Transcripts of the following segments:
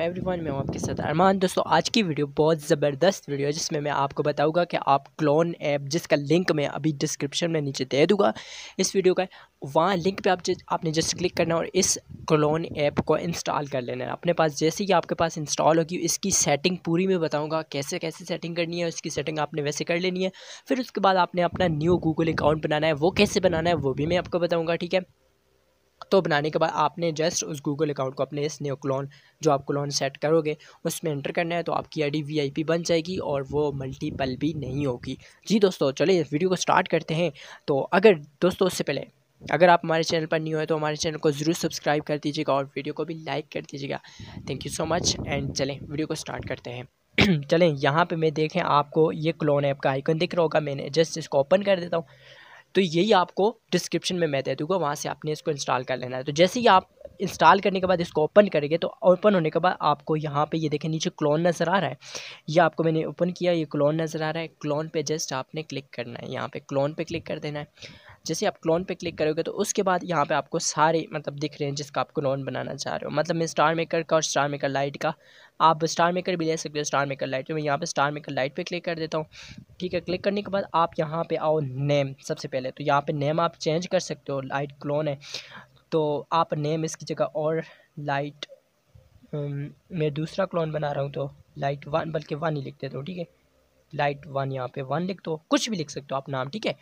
every one मैं आपके साथ अरमान दोस्तों आज की वीडियो बहुत ज़बरदस्त वीडियो है जिसमें मैं आपको बताऊंगा कि आप क्लोन ऐप जिसका लिंक मैं अभी डिस्क्रिप्शन में नीचे दे दूंगा इस वीडियो का वहाँ लिंक पे आप जिस, आपने जस्ट क्लिक करना है और इस क्लोन ऐप को इंस्टॉल कर लेना है अपने पास जैसे ही आपके पास इंस्टॉल होगी इसकी सेटिंग पूरी मैं बताऊँगा कैसे कैसे सेटिंग करनी है उसकी सेटिंग आपने वैसे कर लेनी है फिर उसके बाद आपने अपना न्यू गूगल अकाउंट बनाना है वो कैसे बनाना है वो भी मैं आपको बताऊँगा ठीक है तो बनाने के बाद आपने जस्ट उस गूगल अकाउंट को अपने इस क्लोन जो आप क्लोन सेट करोगे उसमें एंटर करना है तो आपकी आई वीआईपी बन जाएगी और वो मल्टीपल भी नहीं होगी जी दोस्तों चलिए इस वीडियो को स्टार्ट करते हैं तो अगर दोस्तों उससे पहले अगर आप हमारे चैनल पर न्यू है तो हमारे चैनल को ज़रूर सब्सक्राइब कर दीजिएगा और वीडियो को भी लाइक कर दीजिएगा thank you so much and चलें वीडियो को स्टार्ट करते हैं चलें यहाँ पे मैं देखें आपको ये क्लोन ऐप का आइकन दिख रहा होगा मैंने जस्ट इसको ओपन कर देता हूँ तो यही आपको डिस्क्रिप्शन में मैं दे दूँगा वहाँ से आपने इसको इंस्टॉल कर लेना है तो जैसे ही आप इंस्टॉल करने के बाद इसको ओपन करेंगे तो ओपन होने के बाद आपको यहाँ पे ये देखें नीचे क्लोन नज़र आ रहा है ये आपको मैंने ओपन किया ये क्लोन नज़र आ रहा है क्लोन पे जस्ट आपने क्लिक करना है यहाँ पे क्लोन पे क्लिक कर देना है जैसे आप क्लोन पे क्लिक करोगे तो उसके बाद यहाँ पे आपको सारे मतलब दिख रहे हैं जिसका आप क्लोन बनाना चाह रहे हो मतलब मैं स्टार मेकर का और स्टार मेकर लाइट का आप स्टार मेकर भी ले सकते हो स्टार मेकर लाइट मैं यहाँ पे स्टार मेकर लाइट पे क्लिक कर देता हूँ ठीक है क्लिक करने के बाद आप यहाँ पे आओ नेम सबसे पहले तो यहाँ पर नेम आप चेंज कर सकते हो लाइट क्लोन है तो आप नेम इसकी जगह और लाइट um, मैं दूसरा क्लोन बना रहा हूँ तो लाइट वन बल्कि वन ही लिख देता हूँ तो ठीक है लाइट वन यहाँ पे वन लिख दो कुछ भी लिख सकते हो आप नाम ठीक है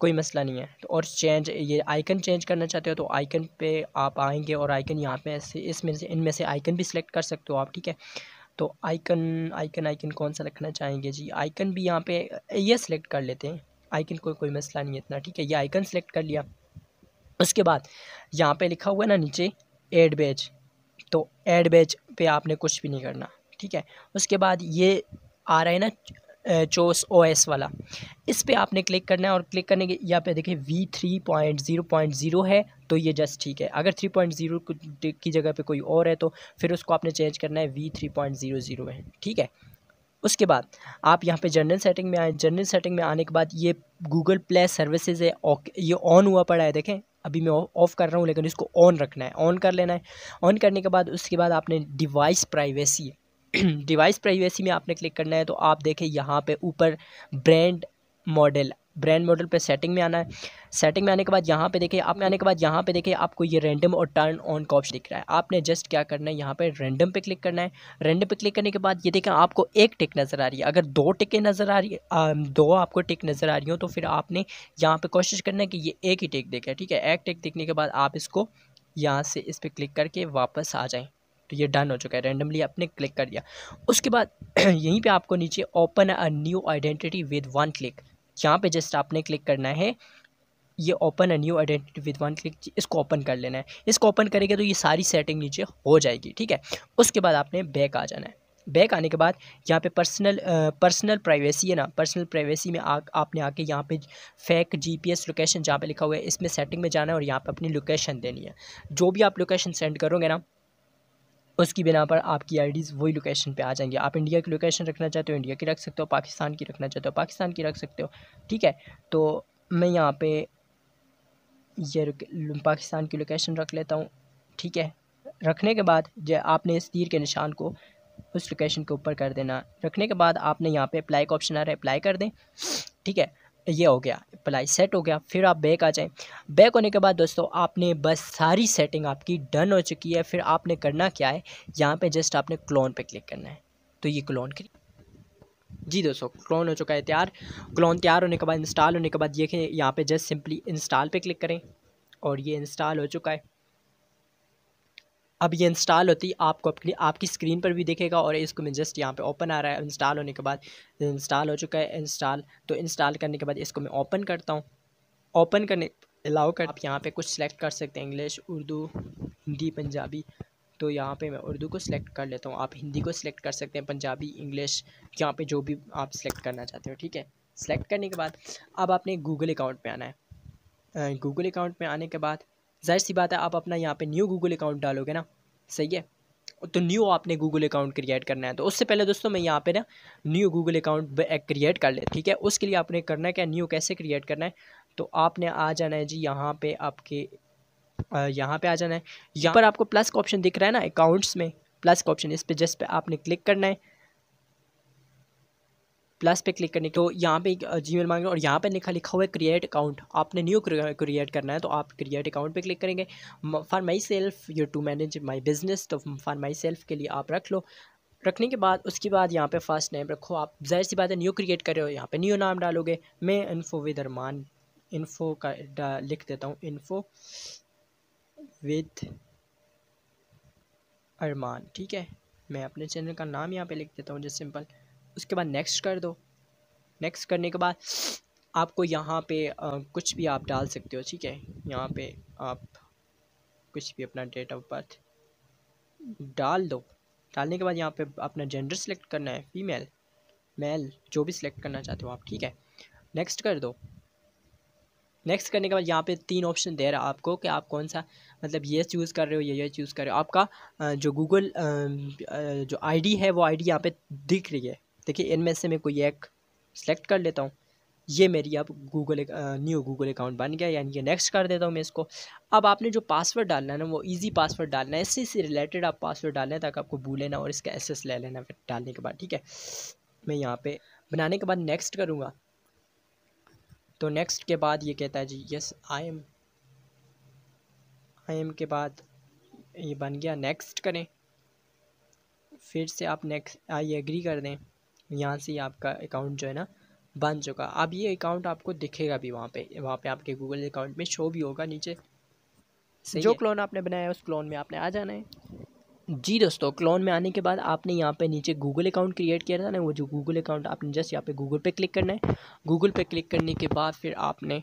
कोई मसला नहीं है तो और चेंज ये आइकन चेंज करना चाहते हो तो आइकन पे आप आएंगे और आइकन यहाँ पे ऐसे इसमें से इनमें से आइकन भी सिलेक्ट कर सकते हो आप ठीक है तो आइकन आइकन आइकन कौन सा रखना चाहेंगे जी आइकन भी यहाँ पे ये सिलेक्ट कर लेते हैं आइकन कोई कोई मसला नहीं है इतना ठीक है ये आइकन सेलेक्ट कर लिया उसके बाद यहाँ पर लिखा हुआ है ना नीचे एड बेज तो एड बेज पर आपने कुछ भी नहीं करना ठीक है उसके बाद ये आ रहा है ना जो ओ एस वाला इस पर आपने क्लिक करना है और क्लिक करने के यहाँ पे देखिए V three point zero point zero है तो ये जस्ट ठीक है अगर थ्री पॉइंट ज़ीरो की जगह पे कोई और है तो फिर उसको आपने चेंज करना है V three point zero zero है ठीक है उसके बाद आप यहाँ पे जनरल सेटिंग में आए जनरल सेटिंग में आने के बाद ये गूगल प्ले सर्विसेज है ये ऑन हुआ पड़ा है देखें अभी मैं ऑफ़ कर रहा हूँ लेकिन इसको ऑन रखना है ऑन कर लेना है ऑन करने के बाद उसके बाद आपने डिवाइस प्राइवेसी है डिवाइस प्राइवेसी में आपने क्लिक करना है तो आप देखें यहाँ पे ऊपर ब्रांड मॉडल ब्रांड मॉडल पे सेटिंग में आना है सेटिंग में आने के बाद यहाँ पे देखें आप आने के बाद यहाँ पे देखें आपको ये रैंडम और टर्न ऑन का ऑप्शन दिख रहा है आपने जस्ट क्या करना है यहाँ पे रैंडम पे क्लिक करना है रैंडम पे क्लिक करने के बाद ये देखें आपको एक टिक नज़र आ रही है अगर दो टिकें नज़र आ रही है आ, दो आपको टिक नज़र आ रही हो तो फिर आपने यहाँ पर कोशिश करना है कि ये एक ही टिक देखें ठीक है एक टिक देखने के बाद आप इसको यहाँ से इस पर क्लिक करके वापस आ जाएँ तो ये डन हो चुका है रैंडमली आपने क्लिक कर दिया उसके बाद यहीं पे आपको नीचे open a new identity with one click यहाँ पे जस्ट आपने क्लिक करना है ये open a new identity with one click इसको ओपन कर लेना है इसको ओपन करेंगे तो ये सारी सेटिंग नीचे हो जाएगी ठीक है उसके बाद आपने बैक आ जाना है बैक आने के बाद यहाँ पे पर्सनल पर्सनल प्राइवेसी है ना पर्सनल प्राइवेसी में आ, आपने आके यहाँ पे फेक जीपीएस लोकेशन जहाँ पे लिखा हुआ है इसमें सेटिंग में जाना है और यहाँ पे अपनी लोकेशन देनी है जो भी आप लोकेशन सेंड करोगे ना उसकी बिना पर आपकी आईडीज़ वही लोकेशन पे आ जाएंगी आप इंडिया की लोकेशन रखना चाहते हो इंडिया की रख सकते हो पाकिस्तान की रखना चाहते हो पाकिस्तान की रख सकते हो ठीक है तो मैं यहाँ पे ये पाकिस्तान की लोकेशन रख लेता हूँ ठीक है रखने के बाद जो आपने इस तीर के निशान को उस लोकेशन के ऊपर कर देना रखने के बाद आपने यहाँ पर अप्लाई का ऑप्शन आ रहा है अप्लाई कर दें ठीक है ये हो गया अप्लाई सेट हो गया फिर आप बैक आ जाएं बैक होने के बाद दोस्तों आपने बस सारी सेटिंग आपकी डन हो चुकी है फिर आपने करना क्या है यहाँ पे जस्ट आपने क्लोन पे क्लिक करना है तो ये क्लोन करिए जी दोस्तों क्लोन हो चुका है तैयार क्लोन तैयार होने के बाद इंस्टॉल होने के बाद ये यहाँ पर जस्ट सिंपली इंस्टॉल पर क्लिक करें और ये इंस्टॉल हो चुका है अब ये इंस्टॉल होती है आपको अपनी आपकी स्क्रीन पर भी देखेगा और इसको मैं जस्ट यहाँ पे ओपन आ रहा है इंस्टॉल होने के बाद इंस्टॉल हो चुका है इंस्टॉल तो इंस्टॉल करने के बाद इसको मैं ओपन करता हूँ ओपन करने अलाउ कर आप यहाँ पे कुछ सेलेक्ट कर सकते हैं इंग्लिश उर्दू हिंदी पंजाबी तो यहाँ पे मैं उर्दू को सिलेक्ट कर लेता हूँ आप हिंदी को सिलेक्ट कर सकते हैं पंजाबी इंग्लिश यहाँ पे जो भी आप सिलेक्ट करना चाहते हो ठीक है सिलेक्ट करने के बाद अब आपने गूगल अकाउंट पे आना है गूगल अकाउंट पे आने के बाद जाहिर सी बात है आप अपना यहाँ पे न्यू गूगल अकाउंट डालोगे ना सही है तो न्यू आपने गूगल अकाउंट क्रिएट करना है तो उससे पहले दोस्तों मैं यहाँ पे ना न्यू गूगल अकाउंट क्रिएट कर ले ठीक है उसके लिए आपने करना है क्या न्यू कैसे क्रिएट करना है तो आपने आ जाना है जी यहाँ पे आपके यहाँ पे आ जाना है यहाँ पर आपको प्लस का ऑप्शन दिख रहा है ना अकाउंट्स में प्लस का ऑप्शन इस पर जिस पे आपने क्लिक करना है प्लस पे क्लिक करने तो यहाँ पे जी मेल और यहाँ पे लिखा लिखा हुआ है क्रिएट अकाउंट आपने न्यू क्रिएट करना है तो आप क्रिएट अकाउंट पे क्लिक करेंगे for myself you to manage my business तो फॉर माई सेल्फ के लिए आप रख लो रखने के बाद उसके बाद यहाँ पे फर्स्ट नेम रखो आप जाहिर सी बात है न्यू क्रिएट कर रहे हो यहाँ पर न्यू नाम डालोगे मैं इन्फो विद अरमान इन्फो का लिख देता हूँ इन्फो विद अरमान ठीक है मैं अपने चैनल का नाम यहाँ पर लिख देता हूँ जिस सिंपल उसके बाद नेक्स्ट कर दो नेक्स्ट करने के बाद आपको यहाँ पे आ, कुछ भी आप डाल सकते हो ठीक है यहाँ पे आप कुछ भी अपना डेट ऑफ बर्थ डाल दो डालने के बाद यहाँ पे अपना जेंडर सिलेक्ट करना है फीमेल मेल जो भी सिलेक्ट करना चाहते हो आप ठीक है नेक्स्ट कर दो नेक्स्ट करने के बाद यहाँ पे तीन ऑप्शन दे रहा है आपको कि आप कौन सा मतलब ये चूज़ कर रहे हो ये ये चूज़ कर रहे हो आपका जो गूगल जो आईडी है वो आईडी यहाँ पर दिख रही है देखिए इनमें से मैं कोई एक सेलेक्ट कर लेता हूँ ये मेरी अब गूगल न्यू गूगल अकाउंट बन गया यानी कि नेक्स्ट कर देता हूँ मैं इसको अब आपने जो पासवर्ड डालना है ना वो इजी पासवर्ड डालना है इससे से रिलेटेड आप पासवर्ड डालें ताकि आपको भूलें ना और इसका एसेस ले लेना फिर डालने के बाद ठीक है मैं यहाँ पे बनाने के बाद नेक्स्ट करूँगा तो नेक्स्ट के बाद ये कहता है जी yes I am I am के बाद ये बन गया नेक्स्ट करें फिर से आप नेक्स्ट आई एग्री कर दें यहाँ से आपका अकाउंट जो है ना बन चुका अब ये अकाउंट आपको दिखेगा भी वहाँ पे वहाँ पे आपके गूगल अकाउंट में शो भी होगा नीचे जो क्लोन आपने बनाया है उस क्लोन में आपने आ जाना है जी दोस्तों क्लोन में आने के बाद आपने यहाँ पे नीचे गूगल अकाउंट क्रिएट किया था ना वो जो गूगल अकाउंट आपने जस्ट यहाँ पे गूगल पे क्लिक करना है गूगल पे क्लिक करने के बाद फिर आपने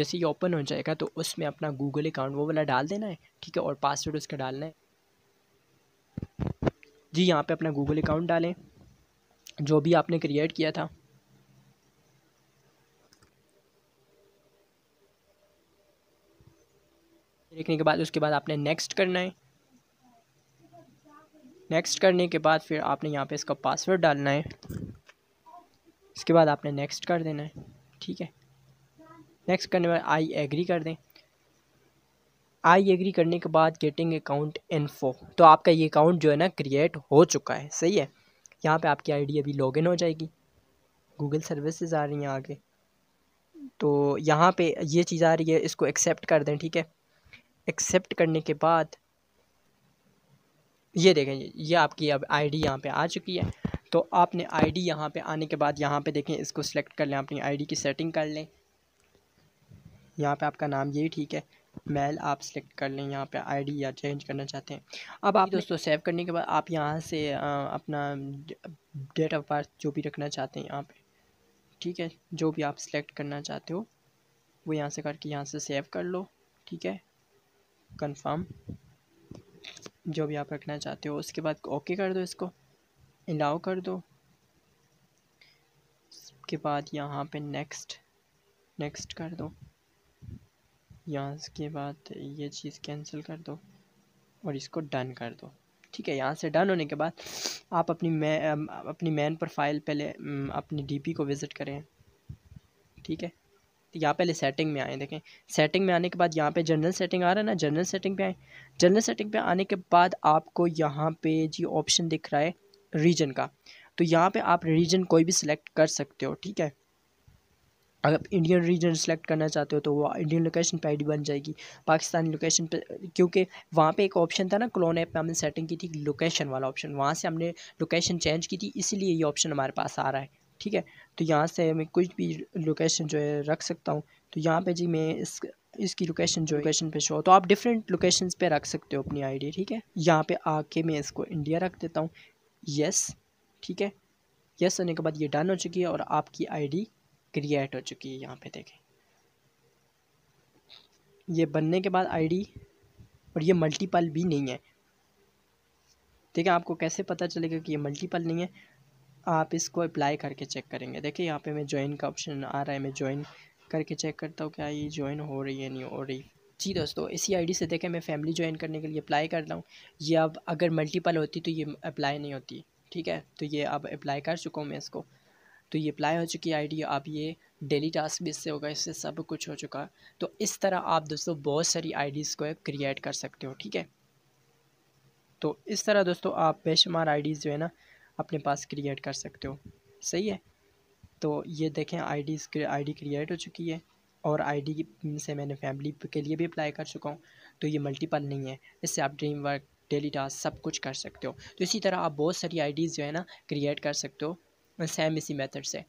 जैसे ये ओपन हो जाएगा तो उसमें अपना गूगल अकाउंट वो वाला डाल देना है ठीक है और पासवर्ड उसका डालना है जी यहाँ पर अपना गूगल अकाउंट डालें जो भी आपने क्रिएट किया था देखने के बाद उसके बाद आपने नेक्स्ट करना है नेक्स्ट करने के बाद फिर आपने यहाँ पे इसका पासवर्ड डालना है इसके बाद आपने नेक्स्ट कर देना है ठीक है नेक्स्ट करने बाद आई एग्री कर दें आई एग्री करने के बाद गेटिंग अकाउंट इन्फो तो आपका ये अकाउंट जो है ना क्रिएट हो चुका है सही है यहाँ पे आपकी आईडी अभी लॉगिन हो जाएगी गूगल सर्विसेज आ रही हैं आगे तो यहाँ पे ये चीज़ आ रही है इसको एक्सेप्ट कर दें ठीक है एक्सेप्ट करने के बाद ये देखें ये आपकी अब आईडी यहाँ पे आ चुकी है तो आपने आईडी डी यहाँ पर आने के बाद यहाँ पे देखें इसको सिलेक्ट कर लें अपनी आईडी की सेटिंग कर लें यहाँ पे आपका नाम यही ठीक है मेल आप सेलेक्ट कर लें यहाँ पे आईडी या चेंज करना चाहते हैं अब आप दोस्तों सेव करने के बाद आप यहाँ से आ, अपना डेट ऑफ बर्थ जो भी रखना चाहते हैं यहाँ पे ठीक है जो भी आप सेलेक्ट करना चाहते हो वो यहाँ से करके यहाँ से सेव कर लो ठीक है कंफर्म जो भी आप रखना चाहते हो उसके बाद ओके कर दो इसको अलाउ कर दो उसके बाद यहाँ पर नेक्स्ट नेक्स्ट कर दो यहाँ के बाद ये चीज़ कैंसिल कर दो और इसको डन कर दो ठीक है यहाँ से डन होने के बाद आप अपनी मै अपनी मैन प्रोफाइल पहले अपनी डीपी को विज़िट करें ठीक है तो यहाँ पहले सेटिंग में आएँ देखें सेटिंग में आने के बाद यहाँ पे जनरल सेटिंग आ रहा है ना जनरल सेटिंग पे आएँ जनरल सेटिंग पे आने के बाद आपको यहाँ पे जी ऑप्शन दिख रहा है रीजन का तो यहाँ पे आप रीजन कोई भी सिलेक्ट कर सकते हो ठीक है अगर इंडियन रीजन सेलेक्ट करना चाहते हो तो वो इंडियन लोकेशन पे आईडी बन जाएगी पाकिस्तानी लोकेशन पे क्योंकि वहाँ पे एक ऑप्शन था ना क्लोन ऐप पे हमने सेटिंग की थी लोकेशन वाला ऑप्शन वहाँ से हमने लोकेशन चेंज की थी इसीलिए ये ऑप्शन हमारे पास आ रहा है ठीक है तो यहाँ से मैं कुछ भी लोकेशन जो है रख सकता हूँ तो यहाँ पर जी मैं इस इसकी लोकेशन जो लोकेशन पे शो तो आप डिफरेंट लोकेशंस पे रख सकते हो अपनी आईडी ठीक है यहाँ पे आके मैं इसको इंडिया रख देता हूँ यस ठीक है यस होने के बाद ये डन हो चुकी है और आपकी आईडी क्रिएट हो चुकी है यहाँ पे देखें ये बनने के बाद आईडी और ये मल्टीपल भी नहीं है ठीक है आपको कैसे पता चलेगा कि ये मल्टीपल नहीं है आप इसको अप्लाई करके चेक करेंगे देखिए यहाँ पे मैं ज्वाइन का ऑप्शन आ रहा है मैं ज्वाइन करके चेक करता हूँ क्या ये ज्वाइन हो रही है नहीं हो रही जी दोस्तों इसी आईडी से देखें मैं फैमिली ज्वाइन करने के लिए अप्लाई कर रहा हूँ ये अब अगर मल्टीपल होती तो ये अप्लाई नहीं होती ठीक है तो ये अब अप्लाई कर चुका हूँ मैं इसको तो ये अप्लाई हो चुकी है आईडी आप ये डेली टास्क भी इससे होगा इससे सब कुछ हो चुका तो इस तरह आप दोस्तों बहुत सारी आईडीज़ को क्रिएट कर सकते हो ठीक है तो इस तरह दोस्तों आप बेशुमार आईडीज़ जो है ना अपने पास क्रिएट कर सकते हो सही है तो ये देखें आई आईडी क्रिएट हो चुकी है और आईडी से मैंने फैमिली के लिए भी अप्लाई कर चुका हूँ तो ये मल्टीपल नहीं है इससे आप ड्रीम वर्क डेली टास्क सब कुछ कर सकते हो तो इसी तरह आप बहुत सारी आईडीज़ जो है ना क्रिएट कर सकते हो सेम इसी मेथड से